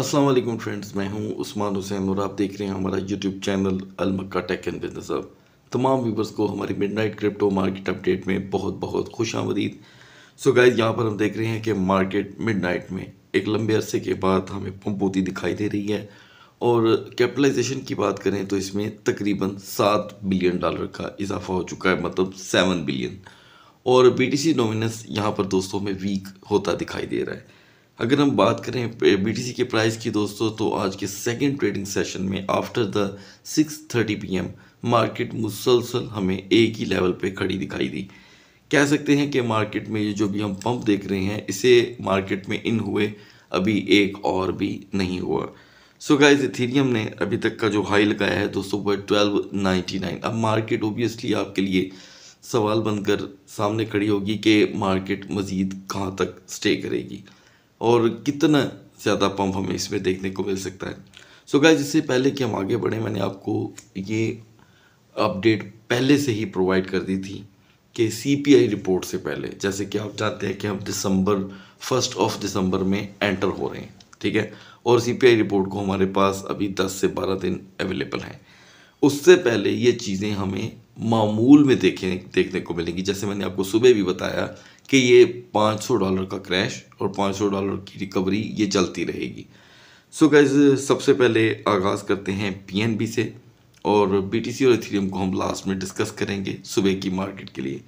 अस्सलाम वालेकुम फ्रेंड्स मैं हूं उस्मान हुसैन और आप देख रहे हैं हमारा यूट्यूब चैनल अलमक्का टेक एंड बिजनेस अब तमाम व्यूवर्स को हमारी मिडनाइट क्रिप्टो मार्केट अपडेट में बहुत बहुत खुश आमदीद सो गाइज यहां पर हम देख रहे हैं कि मार्केट मिडनाइट में एक लंबे अरसे के बाद हमें पंपोती दिखाई दे रही है और कैपिटलाइजेशन की बात करें तो इसमें तकरीबन सात बिलियन डॉलर का इजाफा हो चुका है मतलब सेवन बिलियन और बी टी सी डोमिनेंस यहाँ पर दोस्तों में वीक होता दिखाई दे रहा है अगर हम बात करें बी के प्राइस की दोस्तों तो आज के सेकंड ट्रेडिंग सेशन में आफ्टर द 6:30 एम मार्केट मुसलसल हमें एक ही लेवल पे खड़ी दिखाई दी कह सकते हैं कि मार्केट में ये जो भी हम पंप देख रहे हैं इसे मार्केट में इन हुए अभी एक और भी नहीं हुआ सो गाइस इथेरियम ने अभी तक का जो हाई लगाया है दोस्तों वह ट्वेल्व नाइन्टी नाइन अब मार्केट ओबियसली आपके लिए सवाल बनकर सामने खड़ी होगी कि मार्केट मज़ीद कहाँ तक स्टे करेगी और कितना ज़्यादा पंप हमें इसमें देखने को मिल सकता है सो गाइज इससे पहले कि हम आगे बढ़ें मैंने आपको ये अपडेट पहले से ही प्रोवाइड कर दी थी कि सीपीआई रिपोर्ट से पहले जैसे कि आप जानते हैं कि हम दिसंबर फर्स्ट ऑफ दिसंबर में एंटर हो रहे हैं ठीक है और सीपीआई रिपोर्ट को हमारे पास अभी 10 से 12 दिन अवेलेबल हैं उससे पहले ये चीज़ें हमें मामूल में देखें देखने को मिलेंगी जैसे मैंने आपको सुबह भी बताया कि ये 500 डॉलर का क्रैश और 500 डॉलर की रिकवरी ये चलती रहेगी सो so गैज सबसे पहले आगाज़ करते हैं पीएनबी से और बी और इथेरियम को हम लास्ट में डिस्कस करेंगे सुबह की मार्केट के लिए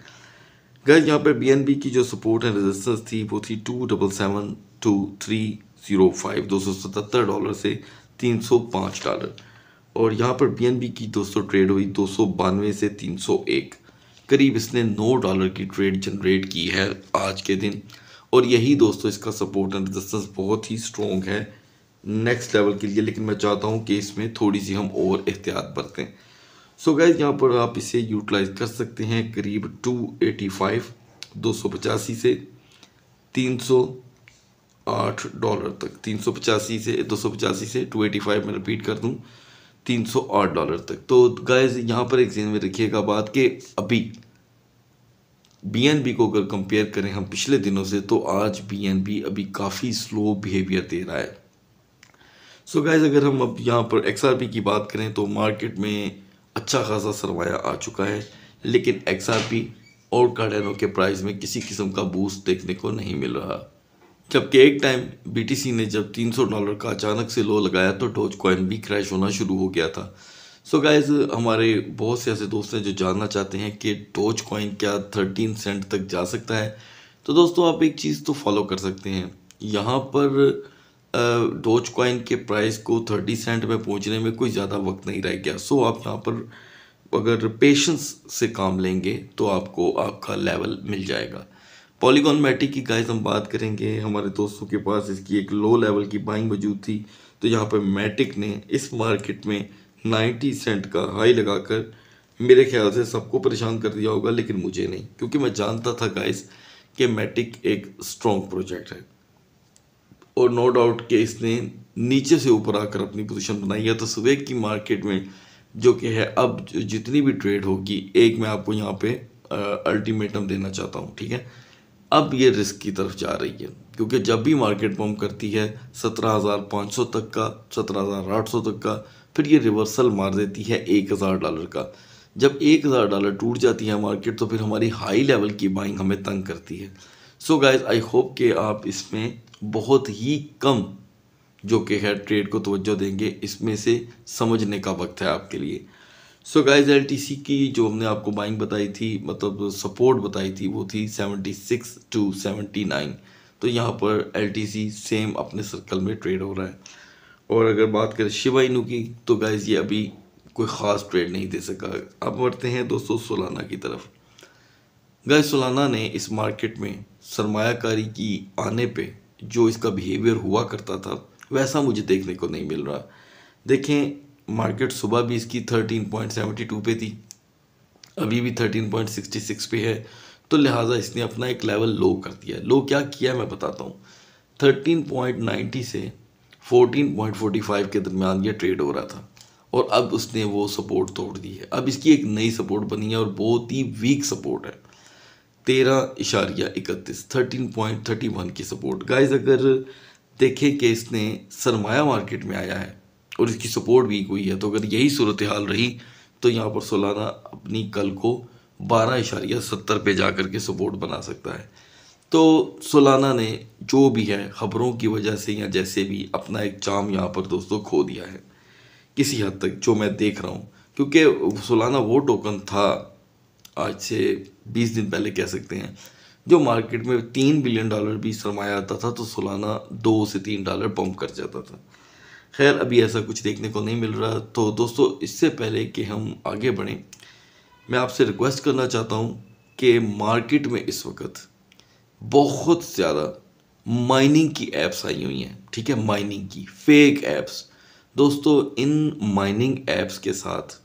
गैज यहाँ पर बी की जो सपोर्ट एंड रेजिस्टेंस थी वो थी two double seven two three zero five दो सौ सतहत्तर डॉलर से तीन सौ पाँच डॉलर और यहाँ पर बी की दोस्तों ट्रेड हुई दो सौ बानवे से तीन सौ एक करीब इसने नौ डॉलर की ट्रेड जनरेट की है आज के दिन और यही दोस्तों इसका सपोर्ट एंड रजिस्टेंस बहुत ही स्ट्रॉन्ग है नेक्स्ट लेवल के लिए लेकिन मैं चाहता हूँ कि इसमें थोड़ी सी हम और एहतियात बरतें सो गैज यहाँ पर आप इसे यूटिलाइज कर सकते हैं करीब टू एटी फाइव दो सौ पचासी से तीन सौ आठ डॉलर तक तीन सौ पचासी से दो सौ पचासी से टू एटी फाइव में रिपीट कर दूँ तीन सौ आठ डॉलर तक तो गाइज यहाँ पर एक जेन में रखिएगा बात कि अभी बी को अगर कंपेयर करें हम पिछले दिनों से तो आज बी अभी काफ़ी स्लो बिहेवियर दे रहा है सो so गाइज अगर हम अब यहाँ पर एक्स की बात करें तो मार्केट में अच्छा खासा सरमाया आ चुका है लेकिन एक्स और कार्डेनो के प्राइस में किसी किस्म का बूस्ट देखने को नहीं मिल रहा जबकि एक टाइम बीटीसी ने जब 300 डॉलर का अचानक से लो लगाया तो डोज कॉइन भी क्रैश होना शुरू हो गया था सो so गाइज हमारे बहुत से ऐसे दोस्त हैं जो जानना चाहते हैं कि डोज कॉइन क्या 13 सेंट तक जा सकता है तो दोस्तों आप एक चीज़ तो फॉलो कर सकते हैं यहाँ पर डोज कॉइन के प्राइस को 30 सेंट में पहुँचने में कोई ज़्यादा वक्त नहीं रह गया सो so आप यहाँ पर अगर पेशेंस से काम लेंगे तो आपको आपका लेवल मिल जाएगा पॉलीगॉन मैटिक की गाइस हम बात करेंगे हमारे दोस्तों के पास इसकी एक लो लेवल की बाइंग मौजूद थी तो यहाँ पर मैटिक ने इस मार्केट में 90 सेंट का हाई लगाकर मेरे ख्याल से सबको परेशान कर दिया होगा लेकिन मुझे नहीं क्योंकि मैं जानता था गाइस कि मैटिक एक स्ट्रॉन्ग प्रोजेक्ट है और नो डाउट कि इसने नीचे से ऊपर आकर अपनी पोजीशन बनाई है तो सुबह की मार्केट में जो कि है अब जितनी भी ट्रेड होगी एक मैं आपको यहाँ पे अल्टीमेटम देना चाहता हूँ ठीक है अब ये रिस्क की तरफ जा रही है क्योंकि जब भी मार्केट पम्प करती है 17,500 तक का 17,800 तक का फिर ये रिवर्सल मार देती है 1,000 डॉलर का जब 1,000 डॉलर टूट जाती है मार्केट तो फिर हमारी हाई लेवल की बाइंग हमें तंग करती है सो गाइज आई होप कि आप इसमें बहुत ही कम जो कि है ट्रेड को तोज्जो देंगे इसमें से समझने का वक्त है आपके लिए सो गाइज एल की जो हमने आपको बाइंग बताई थी मतलब सपोर्ट बताई थी वो थी 76 टू 79 तो यहाँ पर एल सेम अपने सर्कल में ट्रेड हो रहा है और अगर बात करें शिवाइन की तो गाइज ये अभी कोई ख़ास ट्रेड नहीं दे सका अब बढ़ते हैं दोस्तों सोलाना की तरफ गाय सोलाना ने इस मार्केट में सरमाकारी की आने पे जो इसका बिहेवियर हुआ करता था वैसा मुझे देखने को नहीं मिल रहा देखें मार्केट सुबह भी इसकी 13.72 पे थी अभी भी 13.66 पे है तो लिहाजा इसने अपना एक लेवल लो कर दिया लो क्या किया मैं बताता हूँ 13.90 से 14.45 के दरमियान ये ट्रेड हो रहा था और अब उसने वो सपोर्ट तोड़ दी है अब इसकी एक नई सपोर्ट बनी है और बहुत ही वीक सपोर्ट है तेरह इशारिया इकतीस थर्टीन पॉइंट थर्टी वन की सपोर्ट गाइज अगर देखें कि इसने सरमाया मार्केट में आया है और इसकी सपोर्ट भी हुई है तो अगर यही सूरत हाल रही तो यहाँ पर सोलाना अपनी कल को बारह इशारिया सत्तर पर जा के सपोर्ट बना सकता है तो सोलाना ने जो भी है ख़बरों की वजह से या जैसे भी अपना एक चाम यहाँ पर दोस्तों खो दिया है किसी हद तक जो मैं देख रहा हूँ क्योंकि सोलाना वो टोकन था आज से बीस दिन पहले कह सकते हैं जो मार्केट में तीन बिलियन डॉलर भी सरमाया आता था तो सोलाना दो से तीन डॉलर पम्प कर जाता था खैर अभी ऐसा कुछ देखने को नहीं मिल रहा तो दोस्तों इससे पहले कि हम आगे बढ़ें मैं आपसे रिक्वेस्ट करना चाहता हूँ कि मार्केट में इस वक्त बहुत ज़्यादा माइनिंग की ऐप्स आई हुई हैं ठीक है माइनिंग की फेक ऐप्स दोस्तों इन माइनिंग ऐप्स के साथ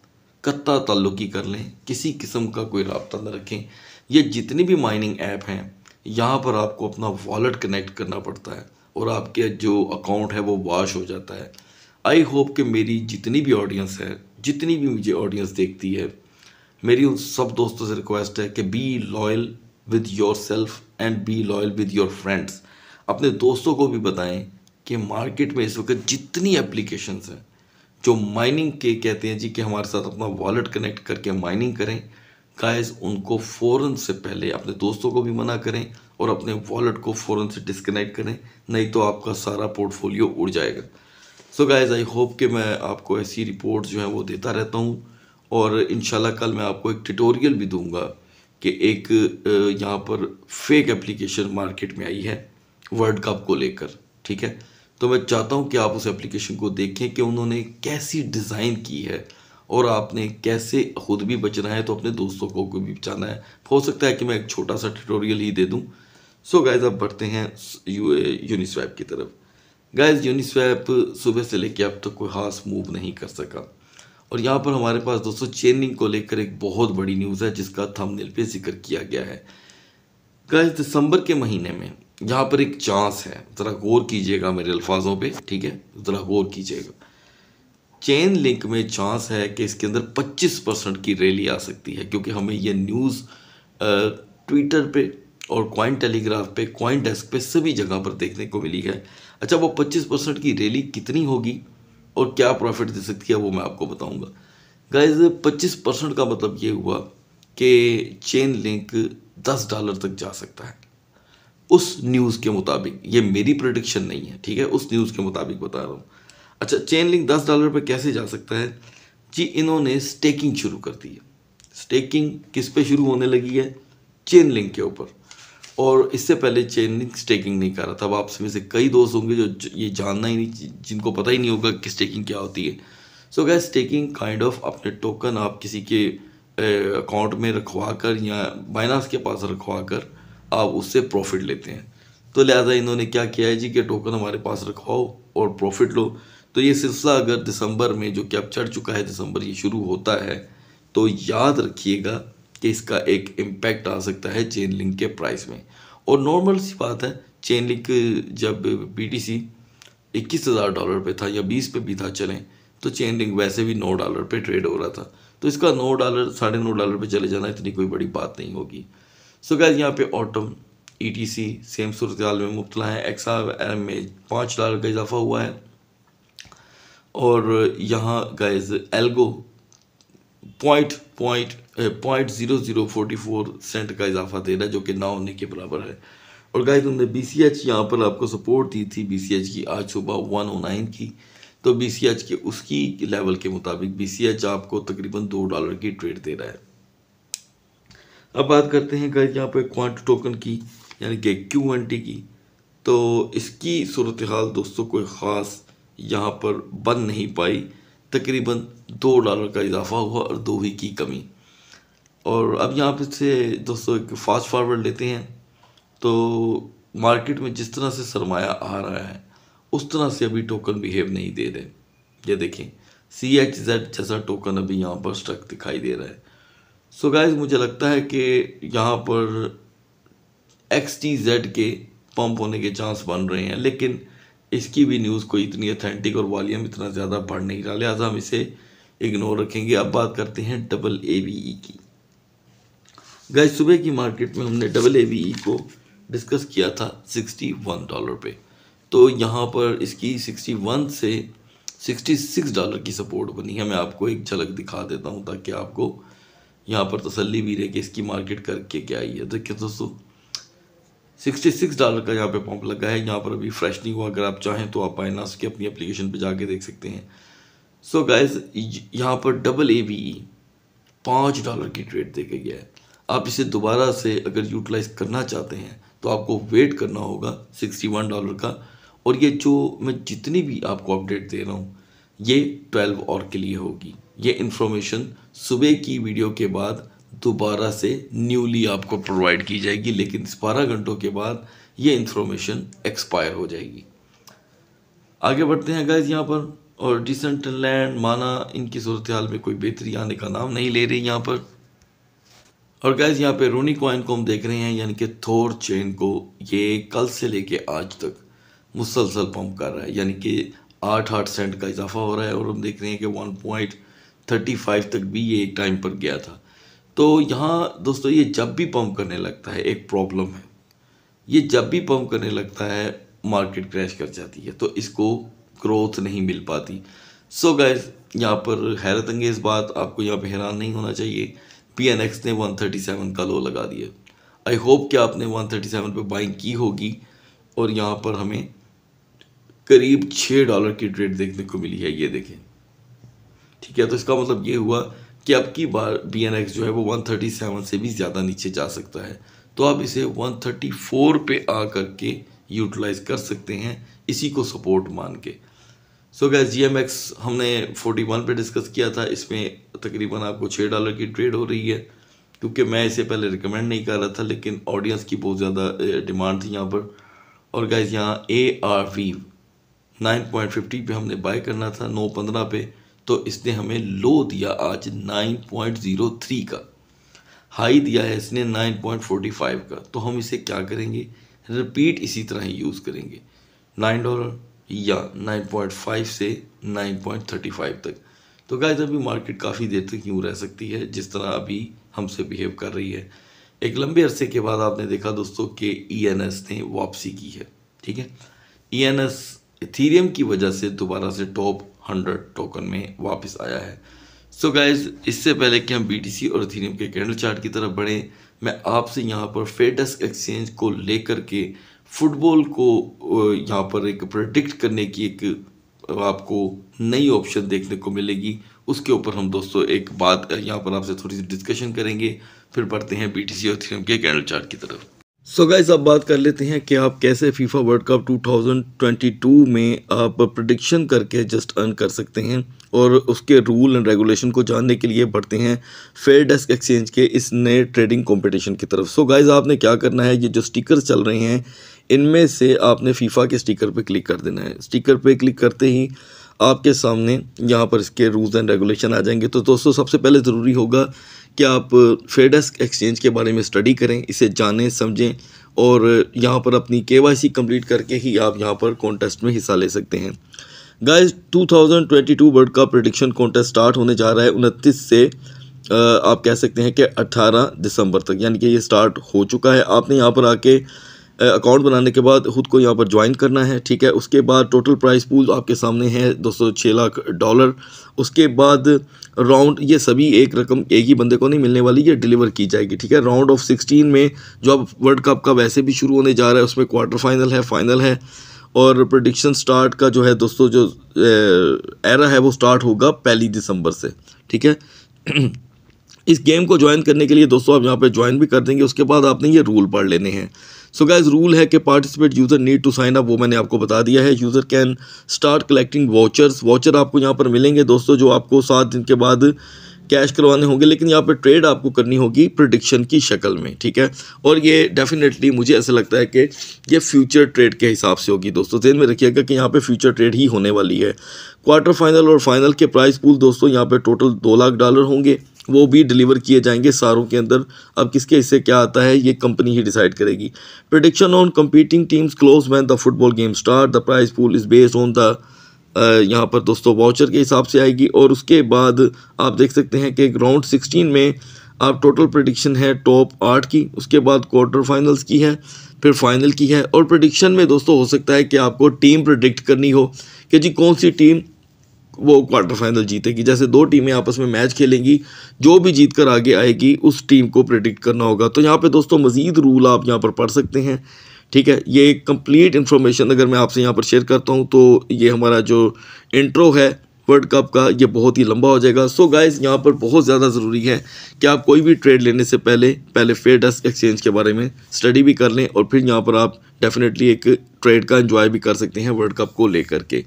कत्ता तल्लुकी कर लें किसी किस्म का कोई रबता न रखें ये जितनी भी माइनिंग ऐप हैं यहाँ पर आपको अपना वॉलेट कनेक्ट करना पड़ता है और आपके जो अकाउंट है वो वॉश हो जाता है आई होप कि मेरी जितनी भी ऑडियंस है जितनी भी मुझे ऑडियंस देखती है मेरी उन सब दोस्तों से रिक्वेस्ट है कि be loyal with yourself and be loyal with your friends अपने दोस्तों को भी बताएं कि मार्केट में इस वक्त जितनी एप्लीकेशंस हैं जो माइनिंग के कहते हैं जी कि हमारे साथ अपना वॉलेट कनेक्ट करके माइनिंग करें गाइस उनको फ़ौरन से पहले अपने दोस्तों को भी मना करें और अपने वॉलेट को फ़ौरन से डिस्कनेक्ट करें नहीं तो आपका सारा पोर्टफोलियो उड़ जाएगा सो गाइस आई होप कि मैं आपको ऐसी रिपोर्ट जो है वो देता रहता हूँ और इन कल मैं आपको एक ट्यूटोरियल भी दूँगा कि एक यहाँ पर फेक एप्लीकेशन मार्केट में आई है वर्ल्ड कप को लेकर ठीक है तो मैं चाहता हूँ कि आप उस एप्लीकेशन को देखें कि उन्होंने कैसी डिज़ाइन की है और आपने कैसे खुद भी बचना है तो अपने दोस्तों को भी बचाना है हो सकता है कि मैं एक छोटा सा ट्यूटोरियल ही दे दूँ सो गाइज आप बढ़ते हैं यू, यूनिस्वैप की तरफ गाइज यूनिस्वैप सुबह से लेके अब तक तो कोई खास मूव नहीं कर सका और यहाँ पर हमारे पास दोस्तों चेनिंग को लेकर एक बहुत बड़ी न्यूज़ है जिसका थंबनेल पे जिक्र किया गया है गाइज दिसंबर के महीने में यहाँ पर एक चांस है ज़रा गौर कीजिएगा मेरे अल्फाजों पे ठीक है ज़रा गौर कीजिएगा चेन लिंक में चांस है कि इसके अंदर 25 परसेंट की रैली आ सकती है क्योंकि हमें यह न्यूज़ ट्विटर पे और क्वाइन टेलीग्राफ पे क्वाइन डेस्क पे सभी जगह पर देखने को मिली है अच्छा वो 25 परसेंट की रैली कितनी होगी और क्या प्रॉफिट दे सकती है वो मैं आपको बताऊंगा गाइज 25 परसेंट का मतलब ये हुआ कि चेन लिंक दस डॉलर तक जा सकता है उस न्यूज़ के मुताबिक ये मेरी प्रडिक्शन नहीं है ठीक है उस न्यूज़ के मुताबिक बता रहा हूँ अच्छा चेन लिंक दस डॉलर पर कैसे जा सकता है जी इन्होंने स्टेकिंग शुरू कर दी है स्टेकिंग किस पे शुरू होने लगी है चेन लिंक के ऊपर और इससे पहले चेन लिंक स्टेकिंग नहीं कर रहा था अब आप में से कई दोस्त होंगे जो ये जानना ही नहीं जिनको पता ही नहीं होगा कि स्टेकिंग क्या होती है so guys staking kind of अपने टोकन आप किसी के अकाउंट में रखवा कर या बाइनास के पास रखवा कर आप उससे प्रॉफिट लेते हैं तो लिहाजा इन्होंने क्या किया है जी कि टोकन हमारे पास रखवाओ और प्रॉफिट लो तो ये सिलसिला अगर दिसंबर में जो कि अब चढ़ चुका है दिसंबर ये शुरू होता है तो याद रखिएगा कि इसका एक इम्पैक्ट आ सकता है चेन लिंक के प्राइस में और नॉर्मल सी बात है चेन लिंक जब बी टी सी इक्कीस हज़ार डॉलर पर था या बीस पे भी था चलें तो चेन लिंक वैसे भी नौ डॉलर पर ट्रेड हो रहा था तो इसका नौ डॉलर साढ़े नौ डॉलर पर चले जाना इतनी कोई बड़ी बात नहीं होगी सो गैस यहाँ पे ऑटम ई टी सी सेम सूरत में मुबतला है एक्सा एम में पाँच डॉलर का इजाफा हुआ है और यहाँ guys Algo point point point zero zero forty four cent का इजाफा दे रहा है जो कि ना होने के बराबर है और गाइज उन्होंने बी सी एच यहाँ पर आपको सपोर्ट दी थी बी सी एच की आज सुबह वन ओ नाइन की तो बी सी एच के उसकी लेवल के मुताबिक बी सी एच आपको तकरीबन दो डॉलर की ट्रेड दे रहा है अब बात करते हैं गाइज यहाँ पर क्वांट टोकन की यानी कि क्यू एन टी की तो इसकी सूरत हाल दोस्तों कोई ख़ास यहाँ पर बन नहीं पाई तकरीबन दो डॉलर का इजाफा हुआ और दो ही की कमी और अब यहाँ पर से दोस्तों एक फास्ट फारवर्ड लेते हैं तो मार्केट में जिस तरह से सरमाया आ रहा है उस तरह से अभी टोकन बिहेव नहीं दे रहे ये देखें सी एच जेड जैसा टोकन अभी यहाँ पर स्ट्रक दिखाई दे रहा है सो so गाइज मुझे लगता है कि यहाँ पर एक्स टी जेड के पंप होने के चांस बन रहे हैं लेकिन इसकी भी न्यूज़ कोई इतनी अथेंटिक और वॉल्यूम इतना ज़्यादा बढ़ नहीं रहा लिहाजा हम इसे इग्नोर रखेंगे अब बात करते हैं डबल ए बी ई की गए सुबह की मार्केट में हमने डबल ए बी ई को डिस्कस किया था सिक्सटी वन डॉलर पे तो यहाँ पर इसकी सिक्सटी वन से सिक्सटी सिक्स डॉलर की सपोर्ट बनी है मैं आपको एक झलक दिखा देता हूँ ताकि आपको यहाँ पर तसल्ली भी रहे कि इसकी मार्केट करके क्या आई है देखिए दोस्तों सिक्सटी सिक्स डॉलर का यहाँ पे पंप लगा है यहाँ पर अभी फ्रेश नहीं हुआ अगर आप चाहें तो आप फाइनास की अपनी एप्लीकेशन पे जाके देख सकते हैं सो so गाइज यहाँ पर डबल ए वी ई पाँच डॉलर की ट्रेड देखा गया है आप इसे दोबारा से अगर यूटिलाइज करना चाहते हैं तो आपको वेट करना होगा सिक्सटी वन डॉलर का और ये जो मैं जितनी भी आपको अपडेट दे रहा हूँ ये ट्वेल्व और के लिए होगी ये इन्फॉर्मेशन सुबह की वीडियो के बाद दोबारा से न्यूली आपको प्रोवाइड की जाएगी लेकिन इस बारह घंटों के बाद ये इंफॉर्मेशन एक्सपायर हो जाएगी आगे बढ़ते हैं गैज यहाँ पर और डिसेंट लैंड माना इनकी सूरत हाल में कोई बेहतरी आने का नाम नहीं ले रही यहाँ पर और गैज़ यहाँ पे रोनी कॉइन को हम देख रहे हैं यानी कि थोर चेन को ये कल से लेके आज तक मुसलसल पम्प कर रहा है यानी कि आठ आठ सेंट का इजाफा हो रहा है और हम देख रहे हैं कि वन पॉइंट थर्टी फाइव तक भी ये एक टाइम पर गया था तो यहाँ दोस्तों ये जब भी पंप करने लगता है एक प्रॉब्लम है ये जब भी पंप करने लगता है मार्केट क्रैश कर जाती है तो इसको ग्रोथ नहीं मिल पाती सो so गैस यहाँ पर हैरत अंगेज बात आपको यहाँ पर हैरान नहीं होना चाहिए पी एन एक्स ने वन थर्टी सेवन का लो लगा दिया आई होप कि आपने वन थर्टी सेवन पर बाइंग की होगी और यहाँ पर हमें करीब छः डॉलर की ट्रेड देखने को मिली है ये देखें ठीक है तो इसका मतलब ये हुआ कि अब की बार बी एन एक्स जो है वो 137 से भी ज़्यादा नीचे जा सकता है तो आप इसे 134 पे आ कर के यूटिलाइज कर सकते हैं इसी को सपोर्ट मान के so guys G M X हमने 41 पे डिस्कस किया था इसमें तकरीबन आपको छः डॉलर की ट्रेड हो रही है क्योंकि मैं इसे पहले रिकमेंड नहीं कर रहा था लेकिन ऑडियंस की बहुत ज़्यादा डिमांड थी यहाँ पर और गैस यहाँ A R V nine point fifty पे हमने बाय करना था नौ पंद्रह पे तो इसने हमें लो दिया आज 9.03 का हाई दिया है इसने 9.45 का तो हम इसे क्या करेंगे रिपीट इसी तरह ही यूज़ करेंगे नाइन डॉलर या 9.5 से 9.35 तक तो गाय अभी मार्केट काफ़ी देर तक यूँ रह सकती है जिस तरह अभी हमसे बिहेव कर रही है एक लंबे अरसे के बाद आपने देखा दोस्तों कि ई e ने वापसी की है ठीक है ई एन एस इथीरियम की वजह से दोबारा से टॉप हंड्रेड टोकन में वापस आया है सो so गाइज इससे पहले कि हम बी और इथेरियम के कैंडल चार्ट की तरफ बढ़ें मैं आपसे यहाँ पर फेडस एक्सचेंज को लेकर के फुटबॉल को यहाँ पर एक प्रडिक्ट करने की एक आपको नई ऑप्शन देखने को मिलेगी उसके ऊपर हम दोस्तों एक बात यहाँ पर आपसे थोड़ी सी डिस्कशन करेंगे फिर बढ़ते हैं बी और इथेरियम के कैंडल चार्ट की तरफ सो गाइज अब बात कर लेते हैं कि आप कैसे फीफा वर्ल्ड कप 2022 में आप प्रडिक्शन करके जस्ट अर्न कर सकते हैं और उसके रूल एंड रेगुलेशन को जानने के लिए बढ़ते हैं फेयर डेस्क एक्सचेंज के इस नए ट्रेडिंग कंपटीशन की तरफ सो so गाइज आपने क्या करना है ये जो स्टिकर्स चल रहे हैं इनमें से आपने फीफा के स्टिकर पर क्लिक कर देना है स्टिकर पर क्लिक करते ही आपके सामने यहाँ पर इसके रूल्स एंड रेगुलेशन आ जाएंगे तो दोस्तों सबसे पहले ज़रूरी होगा कि आप फेडेस्क एक्सचेंज के बारे में स्टडी करें इसे जानें समझें और यहाँ पर अपनी के वाई सी कम्प्लीट करके ही आप यहाँ पर कॉन्टेस्ट में हिस्सा ले सकते हैं guys 2022 world cup prediction contest start होने जा रहा है उनतीस से आप कह सकते हैं कि 18 दिसंबर तक यानी कि ये स्टार्ट हो चुका है आपने यहाँ पर आके अकाउंट बनाने के बाद खुद को यहाँ पर ज्वाइन करना है ठीक है उसके बाद टोटल प्राइस पूल आपके सामने है दो सौ छः लाख डॉलर उसके बाद राउंड ये सभी एक रकम एक ही बंदे को नहीं मिलने वाली ये डिलीवर की जाएगी ठीक है राउंड ऑफ सिक्सटीन में जो अब वर्ल्ड कप का वैसे भी शुरू होने जा रहा है उसमें क्वार्टर फाइनल है फाइनल है और प्रडिक्शन स्टार्ट का जो है दोस्तों जो एरा है वो स्टार्ट होगा पहली दिसंबर से ठीक है इस गेम को ज्वाइन करने के लिए दोस्तों आप यहाँ पे ज्वाइन भी कर देंगे उसके बाद आपने ये रूल पढ़ लेने हैं सो गाइज रूल है कि participate user need to sign up वो मैंने आपको बता दिया है user can start collecting vouchers voucher आपको यहाँ पर मिलेंगे दोस्तों जो आपको सात दिन के बाद कैश करवाने होंगे लेकिन यहाँ पर ट्रेड आपको करनी होगी प्रोडिक्शन की शक्ल में ठीक है और ये डेफिनेटली मुझे ऐसा लगता है कि ये फ्यूचर ट्रेड के हिसाब से होगी दोस्तों ध्यान में रखिएगा कि यहाँ पे फ्यूचर ट्रेड ही होने वाली है क्वार्टर फाइनल और फाइनल के प्राइस पूल दोस्तों यहाँ पे टोटल दो लाख डॉलर होंगे वो भी डिलीवर किए जाएंगे सारों के अंदर अब किसके हिस्से क्या आता है ये कंपनी ही डिसाइड करेगी prediction on competing teams close man the football game start the prize pool is based on the यहाँ पर दोस्तों वाउचर के हिसाब से आएगी और उसके बाद आप देख सकते हैं कि ग्राउंड सिक्सटीन में आप टोटल प्रडिक्शन है टॉप आठ की उसके बाद क्वार्टर फाइनल्स की है फिर फाइनल की है और प्रडिक्शन में दोस्तों हो सकता है कि आपको टीम प्रडिक्ट करनी हो कि जी कौन सी टीम वो क्वार्टर फाइनल जीतेगी जैसे दो टीमें आपस में मैच खेलेंगी जो भी जीत कर आगे आएगी उस टीम को प्रिडिक्ट करना होगा तो यहाँ पे दोस्तों मज़ीद रूल आप यहाँ पर पढ़ सकते हैं ठीक है ये कंप्लीट इन्फॉर्मेशन अगर मैं आपसे यहाँ पर शेयर करता हूँ तो ये हमारा जो इंट्रो है वर्ल्ड कप का ये बहुत ही लंबा हो जाएगा सो गाइज यहाँ पर बहुत ज़्यादा ज़रूरी है कि आप कोई भी ट्रेड लेने से पहले पहले फेयर डेस्क एक्सचेंज के बारे में स्टडी भी कर लें और फिर यहाँ पर आप डेफिनेटली एक ट्रेड का इन्जॉय भी कर सकते हैं वर्ल्ड कप को लेकर के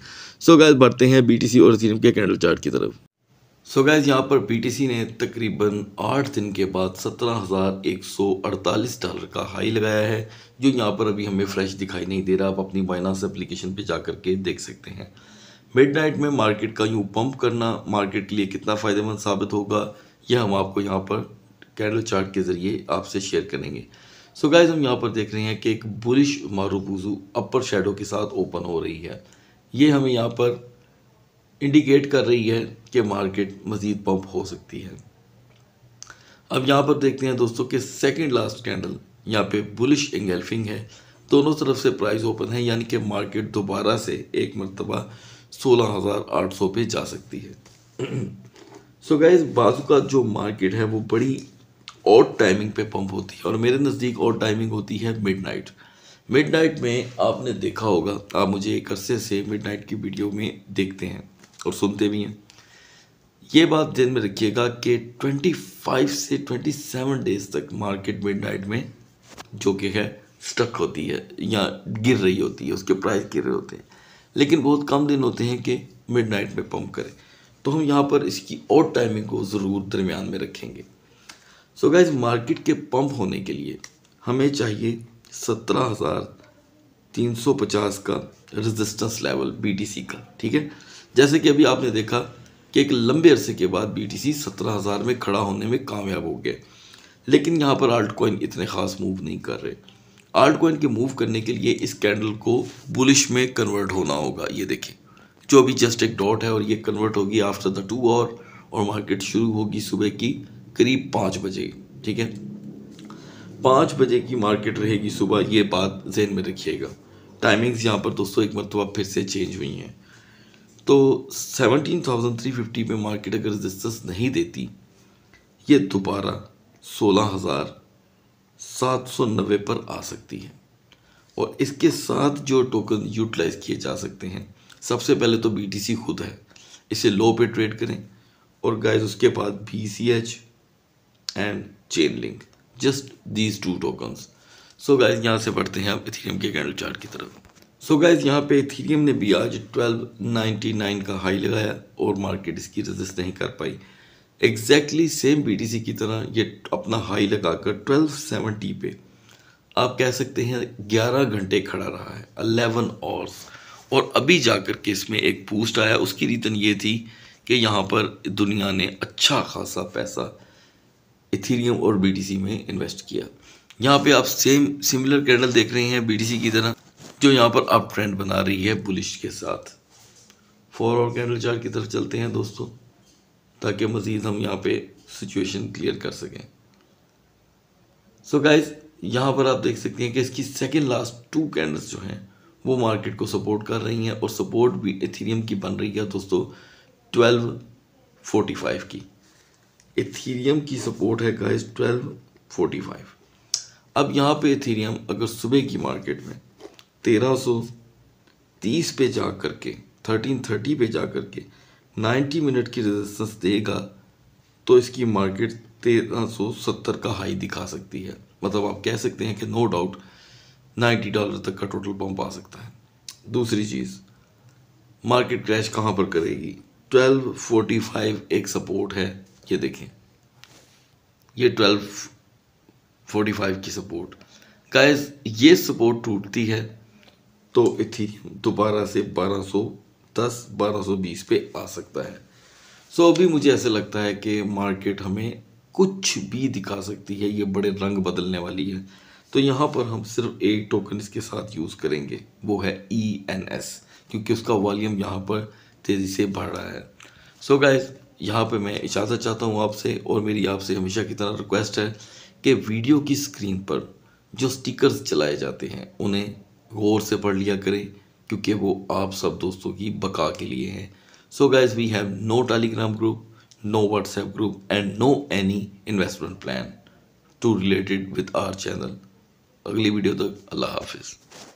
सो गैस बढ़ते हैं बीटीसी और सीरम के कैंडल चार्ट की तरफ सो गैस गैज़ यहाँ पर बीटीसी ने तकरीबन आठ दिन के बाद सत्रह हज़ार एक सौ अड़तालीस डॉलर का हाई लगाया है जो यहाँ पर अभी हमें फ्रेश दिखाई नहीं दे रहा आप अपनी बाइनास एप्लीकेशन पर जा कर के देख सकते हैं मिड नाइट में मार्केट का यूँ पंप करना मार्केट के लिए कितना फ़ायदेमंद साबित होगा यह हम आपको यहाँ पर कैंडल चार्ट के ज़रिए आपसे शेयर करेंगे सो so हम यहाँ पर देख रहे हैं कि एक बुरिश मारूबूजू अपर शेडो के साथ ओपन हो रही है ये हमें यहाँ पर इंडिकेट कर रही है कि मार्केट मज़ीद पंप हो सकती है अब यहाँ पर देखते हैं दोस्तों कि सेकंड लास्ट कैंडल यहाँ पे बुलिश एंगेल्फिंग है दोनों तरफ से प्राइस ओपन है यानी कि मार्केट दोबारा से एक मरतबा 16,800 पे जा सकती है सो गैस बाजू का जो मार्केट है वो बड़ी और टाइमिंग पे पंप होती है और मेरे नज़दीक और टाइमिंग होती है मिडनाइट मिडनाइट में आपने देखा होगा आप मुझे एक अरसे से मिडनाइट की वीडियो में देखते हैं और सुनते भी हैं ये बात ध्यान में रखिएगा कि 25 से 27 डेज तक मार्केट मिडनाइट में जो कि है स्टक होती है या गिर रही होती है उसके प्राइस गिर रहे होते हैं लेकिन बहुत कम दिन होते हैं कि मिडनाइट में पम्प करें तो हम यहाँ पर इसकी और टाइमिंग को ज़रूर दरमियान में रखेंगे सो so गाइज मार्केट के पंप होने के लिए हमें चाहिए सत्रह हज़ार तीन सौ पचास का रेजिस्टेंस लेवल बीटीसी का ठीक है जैसे कि अभी आपने देखा कि एक लंबे अरसे के बाद बीटीसी सत्रह हज़ार में खड़ा होने में कामयाब हो गया लेकिन यहाँ पर आल्ट कोइन इतने ख़ास मूव नहीं कर रहे आल्ट कोइन के मूव करने के लिए इस कैंडल को बुलिश में कन्वर्ट होना होगा ये देखें जो अभी जस्ट एक डॉट है और ये कन्वर्ट होगी आफ्टर द टू आवर और मार्केट शुरू होगी सुबह की करीब पाँच बजे ठीक है पाँच बजे की मार्केट रहेगी सुबह ये बात जहन में रखिएगा टाइमिंग्स यहाँ पर दोस्तों एक मरतबा फिर से चेंज हुई हैं तो सेवनटीन थाउजेंड थ्री फिफ्टी में मार्केट अगर रजिस्टेंस नहीं देती ये दोबारा सोलह हज़ार सात सौ नब्बे पर आ सकती है और इसके साथ जो टोकन यूटिलाइज़ किए जा सकते हैं सबसे पहले तो सी खुद है इसे लो पे ट्रेड करें और गाइज उसके बाद H and Chainlink just these two tokens so guys यहाँ से पढ़ते हैं आप इथीरियम के कैंडल चार्ट की तरफ सो so गाइज यहाँ पे इथीरियम ने भी आज 1299 का हाई लगाया और मार्केट इसकी रजिस्ट नहीं कर पाई एग्जैक्टली सेम बी की तरह ये अपना हाई लगाकर सेवेंटी पे आप कह सकते हैं 11 घंटे खड़ा रहा है 11 आवर्स और अभी जाकर के इसमें एक बूस्ट आया उसकी रीतन ये थी कि यहाँ पर दुनिया ने अच्छा खासा पैसा इथीरियम और बी में इन्वेस्ट किया यहाँ पे आप सेम सिमिलर कैंडल देख रहे हैं बी की तरह जो यहाँ पर अप ट्रेंड बना रही है बुलिश के साथ फोर और कैंडल चार्ट की तरफ चलते हैं दोस्तों ताकि मज़ीद हम यहाँ पे सिचुएशन क्लियर कर सकें सो गाइज यहाँ पर आप देख सकते हैं कि इसकी सेकेंड लास्ट टू कैंडल्स जो हैं वो मार्केट को सपोर्ट कर रही हैं और सपोर्ट भी इथीरियम की बन रही है दोस्तों ट्वेल्व फोर्टी फाइव की इथीरियम की सपोर्ट है गाइस 1245 अब यहाँ पे इथीरियम अगर सुबह की मार्केट में 1330 पे जा करके 1330 पे जा करके 90 मिनट की रेजिस्टेंस देगा तो इसकी मार्केट 1370 का हाई दिखा सकती है मतलब आप कह सकते हैं कि नो डाउट 90 डॉलर तक का टोटल पम्प आ सकता है दूसरी चीज़ मार्केट क्रैश कहाँ पर करेगी 1245 एक सपोर्ट है ये देखें ये ट्वेल्व फाइव की सपोर्ट गाइस ये सपोर्ट टूटती है तो इथी दोबारा से बारह सौ दस बारह सौ बीस पे आ सकता है सो so, अभी मुझे ऐसा लगता है कि मार्केट हमें कुछ भी दिखा सकती है ये बड़े रंग बदलने वाली है तो यहाँ पर हम सिर्फ एक टोकन इसके साथ यूज़ करेंगे वो है ई एन एस क्योंकि उसका वॉल्यूम यहाँ पर तेज़ी से बढ़ रहा है सो so, गाइस यहाँ पे मैं इजाज़त चाहता हूँ आपसे और मेरी आपसे हमेशा की तरह रिक्वेस्ट है कि वीडियो की स्क्रीन पर जो स्टिकर्स चलाए जाते हैं उन्हें गौर से पढ़ लिया करें क्योंकि वो आप सब दोस्तों की बका के लिए हैं so guys we have no Telegram group no WhatsApp group and no any investment plan to related with our channel अगली वीडियो तक अल्लाह हाफिज़